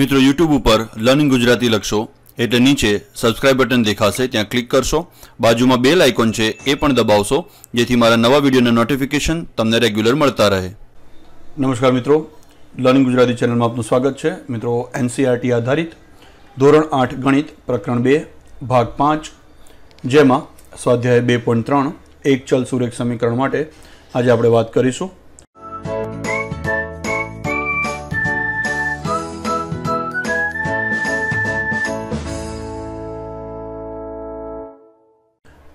મિત્રો YouTube ઉપર learning Gujarati લખશો એટલે નીચે સબસ્ક્રાઇબ બટન દેખાશે ત્યાં ક્લિક કરશો બાજુમાં બેલ આઇકન છે એ પણ દબાવશો જેથી મારા નવા વિડિયોના નોટિફિકેશન તમને રેગ્યુલર મળતા રહે નમસ્કાર મિત્રો લર્નિંગ ગુજરાતી ચેનલ માં આપનું સ્વાગત છે મિત્રો NCERT આધારિત ધોરણ 8 ગણિત પ્રકરણ 2 ભાગ 5 જેમાં સ્વાધ્યાય 2.3 એક ચલ સુરેખ સમીકરણ માટે આજે આપણે વાત કરીશું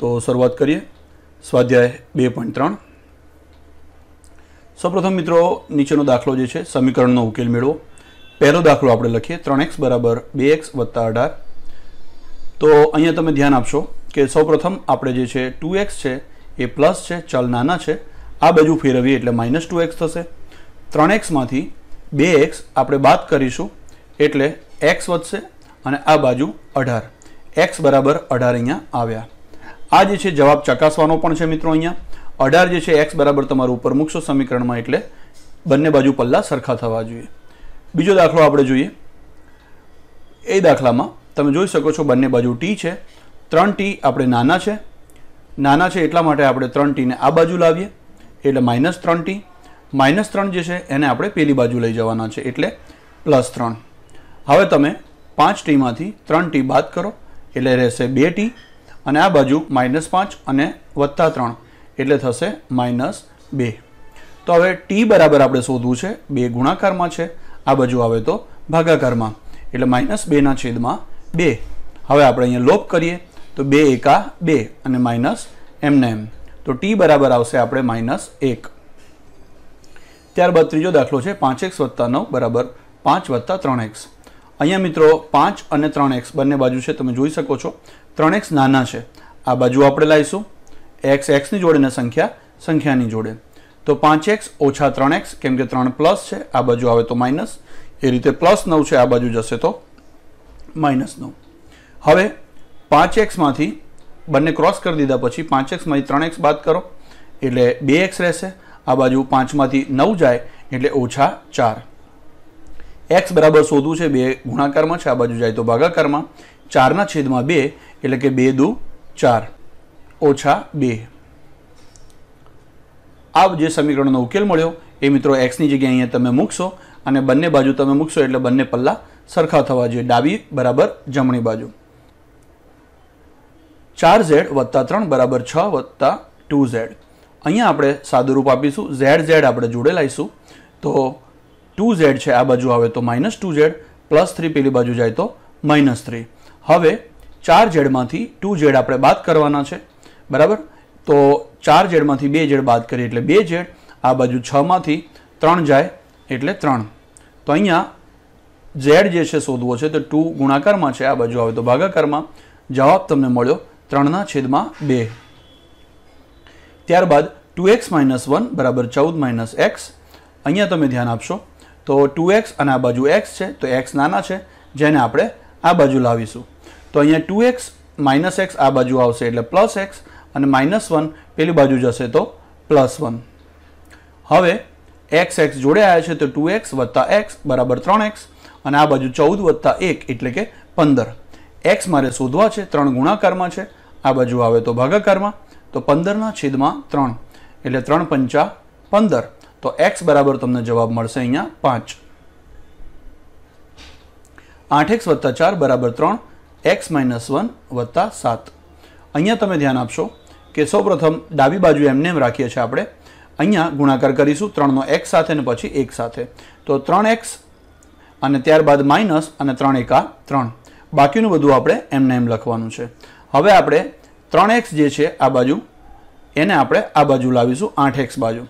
તો શરૂઆત કરીએ સ્વાધ્યાય 2.3 સૌપ્રથમ મિત્રો નીચેનો દાખલો જે છે સમીકરણનો ઉકેલ મેળવો પેલો દાખલો આપણે લખીએ 3x = 2x + 18 તો અહીંયા તમે ધ્યાન આપશો કે સૌપ્રથમ આપણે જે છે 2x છે એ પ્લસ છે ચલનાના છે આ બાજુ ફેરવીએ એટલે -2x થશે 3x માંથી 2x આપણે બાદ કરીશું એટલે x વધશે અને આ બાજુ 18 x = 18 અહીંયા આવ્યા આ જે છે જવાબ ચકાસવાનો પણ છે મિત્રો અહીંયા અઢાર જે છે એક્સ બરાબર તમારું ઉપર મૂકશો સમીકરણમાં એટલે બંને બાજુ પલ્લા સરખા થવા જોઈએ બીજો દાખલો આપણે જોઈએ એ દાખલામાં તમે જોઈ શકો છો બંને બાજુ ટી છે ત્રણ ટી આપણે નાના છે નાના છે એટલા માટે આપણે ત્રણ ટીને આ બાજુ લાવીએ એટલે માઇનસ ત્રણ ટી માઇનસ ત્રણ જે છે એને આપણે પેલી બાજુ લઈ જવાના છે એટલે પ્લસ ત્રણ હવે તમે પાંચ ટીમાંથી ત્રણ ટી બાદ કરો એટલે રહેશે બે ટી અને આ બાજુ માઇનસ પાંચ અને વત્તા ત્રણ એટલે થશે માઇનસ બે તો હવે ટી બરાબર આપણે શોધવું છે બે ગુણાકારમાં છે આ બાજુ આવે તો ભાગાકારમાં એટલે માઇનસ બેના છેદમાં બે હવે આપણે અહીંયા લોપ કરીએ તો બે એકા બે અને માઇનસ એમને એમ તો ટી બરાબર આવશે આપણે માઇનસ એક ત્યારબાદ ત્રીજો દાખલો છે પાંચ એક્સ વત્તા નવ બરાબર પાંચ વત્તા ત્રણ એક્સ અહીંયા મિત્રો પાંચ અને ત્રણ એક્સ બંને બાજુ છે તમે જોઈ શકો છો ત્રણ એક્સ નાના છે આ બાજુ આપણે લાવીશું એક્સ એક્સની જોડે સંખ્યા સંખ્યાની જોડે તો પાંચ એક્સ ઓછા ત્રણ એક્સ કેમ કે ત્રણ પ્લસ છે આ બાજુ આવે તો માઇનસ એ રીતે પ્લસ નવ છે આ બાજુ જશે તો માઇનસ નવ હવે પાંચ એક્સમાંથી બંને ક્રોસ કરી દીધા પછી પાંચ એક્સમાંથી ત્રણ એક્સ બાદ કરો એટલે બે એક્સ રહેશે આ બાજુ પાંચમાંથી નવ જાય એટલે ઓછા ચાર એક્સ બરાબર શોધવું છે બે ગુણાકારમાં છે આ બાજુ જાય તો ભાગાકારમાં ચારના છેદમાં બે એટલે કે બે દૂ ચાર ઓછા બે આ જે સમીકરણનો ઉકેલ મળ્યો એ મિત્રો એક્સની જગ્યાએ અહીંયા તમે મૂકશો અને બંને બાજુ તમે મૂકશો એટલે બંને પલ્લા સરખા થવા જોઈએ ડાબી બરાબર જમણી બાજુ ચાર ઝેડ વત્તા ત્રણ બરાબર છ વત્તા ટુ ઝેડ અહીંયા આપણે સાદુરૂપ આપીશું ઝેડ ઝેડ આપણે જોડે લાવીશું તો ટુ ઝેડ છે આ બાજુ આવે તો minus two Z plus three પેલી બાજુ જાય તો માઇનસ થ્રી હવે ચાર ઝેડમાંથી ટુ ઝેડ આપણે બાદ કરવાના છે બરાબર તો ચાર ઝેડમાંથી બે ઝેડ બાદ કરીએ એટલે બે ઝેડ આ બાજુ છમાંથી ત્રણ જાય એટલે ત્રણ તો અહીંયા ઝેડ જે છે શોધવો છે તો ટુ ગુણાકારમાં છે આ બાજુ આવે તો ભાગાકારમાં જવાબ તમને મળ્યો ત્રણના છેદમાં બે ત્યારબાદ ટુ એક્સ માઇનસ વન બરાબર ચૌદ માઇનસ એક્સ અહીંયા તમે ધ્યાન આપશો તો ટુ એક્સ અને આ બાજુ એક્સ છે તો એક્સ નાના છે જેને આપણે આ બાજુ લાવીશું તો અહીંયા ટુ એક્સ માઇનસ એક્સ આ બાજુ આવશે એટલે પ્લસ એક્સ અને માઇનસ વન પેલી બાજુ જશે તો પ્લસ વન હવે એક્સ એક્સ જોડે આવ્યા છે તો ટુ એક્સ વત્તા એક્સ બરાબર ત્રણ એક્સ અને આ બાજુ ચૌદ વત્તા એક એટલે કે પંદર એક્સ મારે શોધવા છે ત્રણ ગુણાકારમાં છે આ બાજુ આવે તો ભાગાકારમાં તો પંદરના છેદમાં ત્રણ એટલે ત્રણ પંચા પંદર તો એક્સ બરાબર તમને જવાબ મળશે અહીંયા પાંચ આઠ એક્સ વત્તા ચાર બરાબર ત્રણ એક્સ માઇનસ વન વત્તા સાત અહીંયા તમે ધ્યાન આપશો કે સૌપ્રથમ ડાબી બાજુ એમને એમ રાખીએ છીએ આપણે અહીંયા ગુણાકાર કરીશું ત્રણનો એક્સ સાથે ને પછી એક સાથે તો ત્રણ એક્સ અને ત્યારબાદ માઇનસ અને ત્રણ એકા ત્રણ બાકીનું બધું આપણે એમને એમ લખવાનું છે હવે આપણે ત્રણ એક્સ જે છે આ બાજુ એને આપણે આ બાજુ લાવીશું આઠ એક્સ બાજુ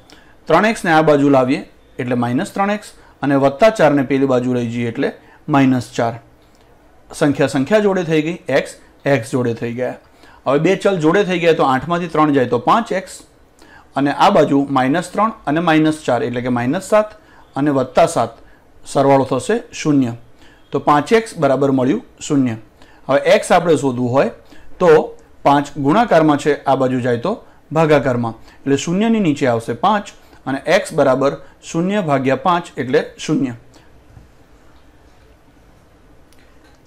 ત્રણ એક્સને આ બાજુ લાવીએ એટલે માઇનસ ત્રણ એક્સ અને વત્તા ચારને પેલી બાજુ લઈ જઈએ એટલે માઇનસ ચાર સંખ્યા સંખ્યા જોડે થઈ ગઈ એક્સ એક્સ જોડે થઈ ગયા હવે બે ચલ જોડે થઈ ગયા તો આઠમાંથી ત્રણ જાય તો પાંચ એક્સ અને આ બાજુ માઇનસ ત્રણ અને માઇનસ ચાર એટલે કે માઇનસ સાત અને વત્તા સાત સરવાળો થશે શૂન્ય તો પાંચ એક્સ બરાબર મળ્યું શૂન્ય હવે એક્સ આપણે શોધવું હોય તો પાંચ ગુણાકારમાં છે આ બાજુ જાય તો ભાગાકારમાં એટલે શૂન્યની નીચે આવશે પાંચ અને એક્સ બરાબર શૂન્ય ભાગ્યા પાંચ એટલે શૂન્ય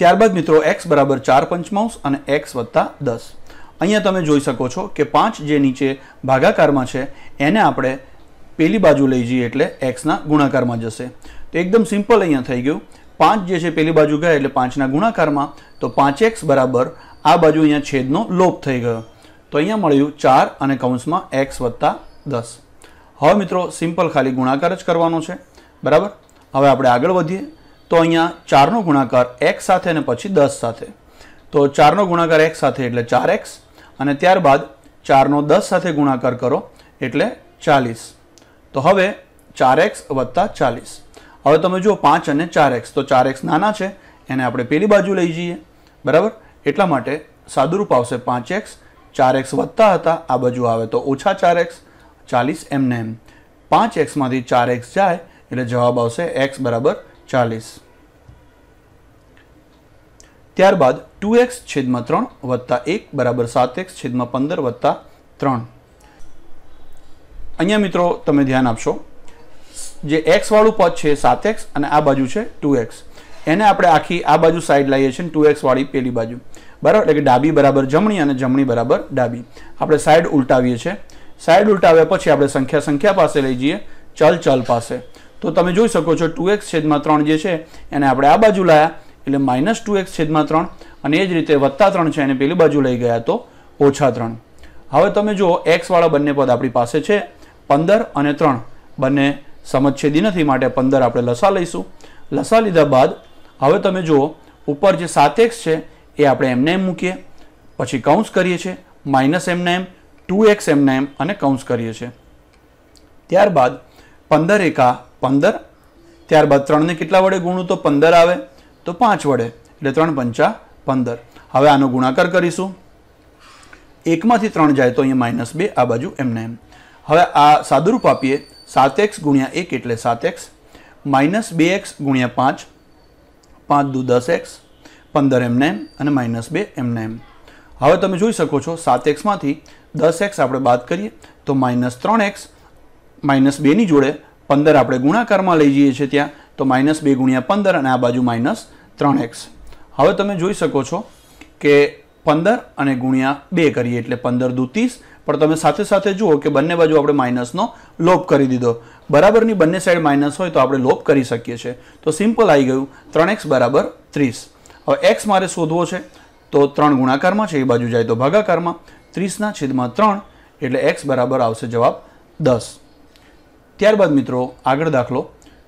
ત્યારબાદ મિત્રો એક્સ બરાબર ચાર પંચમાંશ અને એક્સ વત્તા દસ અહીંયા તમે જોઈ શકો છો કે પાંચ જે નીચે ભાગાકારમાં છે એને આપણે પેલી બાજુ લઈ જઈએ એટલે એક્સના ગુણાકારમાં જશે તો એકદમ સિમ્પલ અહીંયા થઈ ગયું પાંચ જે છે પેલી બાજુ ગયા એટલે પાંચના ગુણાકારમાં તો પાંચ એક્સ બરાબર આ બાજુ અહીંયા છેદનો લોપ થઈ ગયો તો અહીંયા મળ્યું ચાર અને કૌંસમાં એક્સ વત્તા દસ હવે મિત્રો સિમ્પલ ખાલી ગુણાકાર જ કરવાનો છે બરાબર હવે આપણે આગળ વધીએ તો અહીંયા ચારનો ગુણાકાર એક સાથે અને પછી દસ સાથે તો ચારનો ગુણાકાર એક સાથે એટલે ચાર એક્સ અને ત્યારબાદ ચારનો દસ સાથે ગુણાકાર કરો એટલે ચાલીસ તો હવે ચાર એક્સ વત્તા ચાલીસ હવે તમે જુઓ પાંચ અને ચાર એક્સ તો ચાર એક્સ નાના છે એને આપણે પેલી બાજુ લઈ જઈએ બરાબર એટલા માટે સાદુરૂપ આવશે પાંચ એક્સ ચાર એક્સ વધતા હતા આ બાજુ આવે તો ઓછા ચાર એક્સ ચાલીસ એમને એમ પાંચ એક્સમાંથી ચાર એક્સ જાય એટલે જવાબ આવશે એક્સ બરાબર ચાલીસ ત્યારબાદ ટુ એક્સ છેદમાં ત્રણ વત્તા એક બરાબર સાત એક્સ છેદમાં પંદર વત્તા ત્રણ અહીંયા મિત્રો તમે ધ્યાન આપશો જે એક્સ વાળું પદ છે સાત એક્સ અને આ બાજુ છે ટુ એક્સ એને આપણે આખી આ બાજુ સાઈડ લાવીએ છીએ ટુ એક્સ વાળી પેલી બાજુ બરાબર એટલે કે ડાબી બરાબર જમણી અને જમણી બરાબર ડાબી આપણે સાઈડ ઉલટાવીએ છીએ સાઈડ ઉલટાવ્યા પછી આપણે સંખ્યા સંખ્યા પાસે લઈ જઈએ ચલ ચલ પાસે તો તમે જોઈ શકો છો ટુ એક્સ છેદમાં ત્રણ જે છે એને આપણે આ બાજુ લાયા એટલે માઇનસ ટુ એક્સ છેદમાં ત્રણ અને એ જ રીતે વત્તા ત્રણ છે એને પેલી બાજુ લઈ ગયા તો ઓછા ત્રણ હવે તમે જુઓ એક્સવાળા બંને પદ આપણી પાસે છે પંદર અને ત્રણ બંને સમછેદી નથી માટે પંદર આપણે લસા લઈશું લસા લીધા બાદ હવે તમે જુઓ ઉપર જે સાત એક્સ છે એ આપણે એમને એમ મૂકીએ પછી કૌંસ કરીએ છીએ માઇનસ એમને એમ ટુ એક્સ એમના એમ અને કૌંસ કરીએ છીએ ત્યારબાદ પંદર એકા પંદર ત્યારબાદ ત્રણને કેટલા વડે ગુણું તો પંદર આવે તો પાંચ વડે એટલે ત્રણ પંચા પંદર હવે આનો ગુણાકાર કરીશું એકમાંથી ત્રણ જાય તો અહીંયા માઇનસ બે આ બાજુ એમને એમ હવે આ સાદુરૂપ આપીએ સાત એક્સ ગુણ્યા એક એટલે સાત એક્સ માઇનસ બે એક્સ ગુણ્યા પાંચ પાંચ દુ દસ એક્સ પંદર એમને એમ અને માઇનસ બે એમને એમ હવે તમે જોઈ શકો છો સાત એક્સમાંથી દસ એક્સ આપણે બાદ કરીએ તો માઇનસ ત્રણ એક્સ માઇનસ બેની જોડે પંદર આપણે ગુણાકારમાં લઈ જઈએ છીએ ત્યાં તો માઇનસ બે ગુણ્યા પંદર અને આ બાજુ માઇનસ ત્રણ એક્સ હવે તમે જોઈ શકો છો કે પંદર અને ગુણ્યા બે કરીએ એટલે પંદર દુ ત્રીસ પણ તમે સાથે સાથે જુઓ કે બંને બાજુ આપણે માઇનસનો લોપ કરી દીધો બરાબરની બંને સાઈડ માઇનસ હોય તો આપણે લોપ કરી શકીએ છીએ તો સિમ્પલ આવી ગયું ત્રણ એક્સ બરાબર ત્રીસ હવે એક્સ મારે શોધવો છે તો ત્રણ ગુણાકારમાં છે એ બાજુ જાય તો ભાગાકારમાં ત્રીસના છેદમાં ત્રણ એટલે એક્સ બરાબર આવશે જવાબ દસ ત્યારબાદ મિત્રો આગળ દાખલો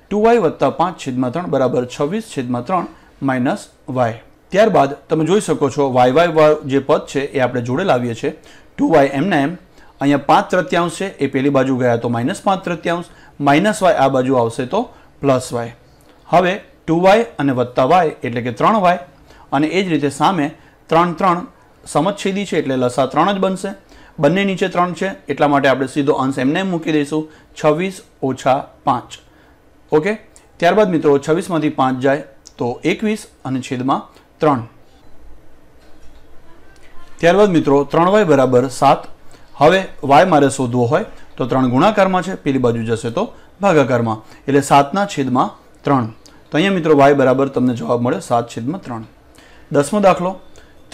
ટુ વાય વત્તા પાંચ છેદમાં ત્રણ બરાબર છવ્વીસ છેદમાં ત્રણ માઇનસ વાય ત્યારબાદ તમે જોઈ શકો છો વાય વાય વાય જે પદ છે એ આપણે જોડે લાવીએ છીએ ટુ વાય એમને એમ અહીંયા પાંચ તૃત્યાંશ છે એ પેલી બાજુ ગયા તો માઇનસ પાંચ તૃત્યાંશ માઇનસ વાય આ બાજુ આવશે તો પ્લસ વાય હવે ટુ વાય અને વત્તા વાય એટલે કે ત્રણ વાય અને એ જ રીતે સામે ત્રણ ત્રણ સમછેદી છે એટલે લસા ત્રણ જ બનશે બંને નીચે ત્રણ છે એટલા માટે આપણે સીધો અંશ એમને મૂકી દઈશું છવ્વીસ ઓછા પાંચ ઓકે ત્યારબાદ મિત્રો છવ્વીસમાંથી પાંચ જાય તો એકવીસ અને છેદમાં ત્રણ ત્યારબાદ મિત્રો ત્રણ વાય બરાબર સાત હવે વાય મારે શોધવો હોય તો ત્રણ ગુણાકારમાં છે પેલી બાજુ જશે તો ભાગાકારમાં એટલે સાતના છેદમાં ત્રણ તો અહીંયા મિત્રો વાય બરાબર તમને જવાબ મળ્યો સાત છેદમાં ત્રણ દસમો દાખલો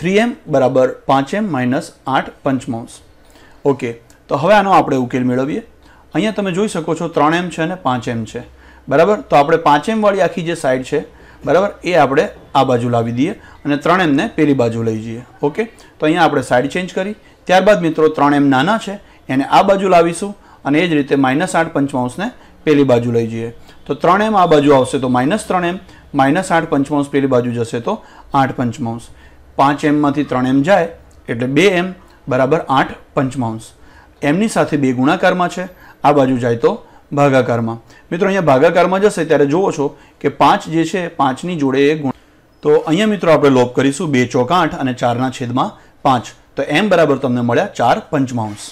થ્રી એમ બરાબર પાંચ એમ માઇનસ આઠ પંચમાંશ ઓકે તો હવે આનો આપણે ઉકેલ મેળવીએ અહીંયા તમે જોઈ શકો છો ત્રણ એમ છે અને પાંચ એમ છે બરાબર તો આપણે પાંચ એમવાળી આખી જે સાઈડ છે બરાબર એ આપણે આ બાજુ લાવી દઈએ અને ત્રણ એમને પેલી બાજુ લઈ જઈએ ઓકે તો અહીંયા આપણે સાઈડ ચેન્જ કરી ત્યારબાદ મિત્રો ત્રણ એમ નાના છે એને આ બાજુ લાવીશું અને એ જ રીતે માઇનસ આઠ પંચમાંશને પેલી બાજુ લઈ જઈએ તો ત્રણ એમ આ બાજુ આવશે તો માઇનસ ત્રણ એમ માઇનસ આઠ પંચમાંશ પેલી બાજુ જશે તો આઠ પંચમાંશ પાંચ એમમાંથી ત્રણ એમ જાય એટલે બે એમ બરાબર આઠ પંચમાંશ એમની સાથે બે ગુણાકારમાં છે આ બાજુ જાય તો ભાગાકારમાં મિત્રો અહીંયા ભાગાકારમાં જશે ત્યારે જુઓ છો કે પાંચ જે છે પાંચની જોડે એ ગુણ તો અહીંયા મિત્રો આપણે લોપ કરીશું બે ચોક આઠ અને ચારના છેદમાં પાંચ તો એમ બરાબર તમને મળ્યા ચાર પંચમાંશ